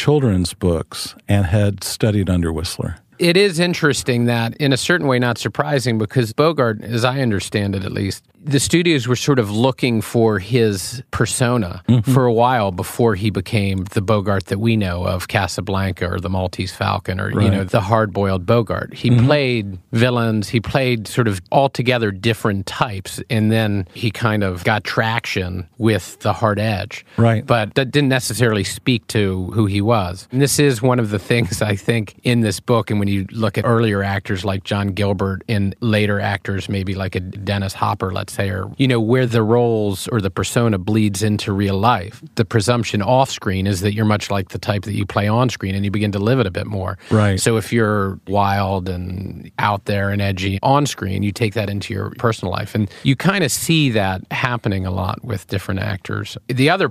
children's books and had studied under Whistler. It is interesting that, in a certain way, not surprising because Bogart, as I understand it at least, the studios were sort of looking for his persona mm-hmm. for a while before he became the Bogart that we know of Casablanca or the Maltese Falcon or, right. you know, the hard boiled Bogart. He mm-hmm. played villains, he played sort of altogether different types, and then he kind of got traction with the hard edge. Right. But that didn't necessarily speak to who he was. And this is one of the things I think in this book, and when you look at earlier actors like John Gilbert and later actors, maybe like a Dennis Hopper, let's say, or, you know, where the roles or the persona bleeds into real life, the presumption off screen is that you're much like the type that you play on screen and you begin to live it a bit more. Right. So if you're wild and out there and edgy on screen, you take that into your personal life. And you kind of see that happening a lot with different actors. The other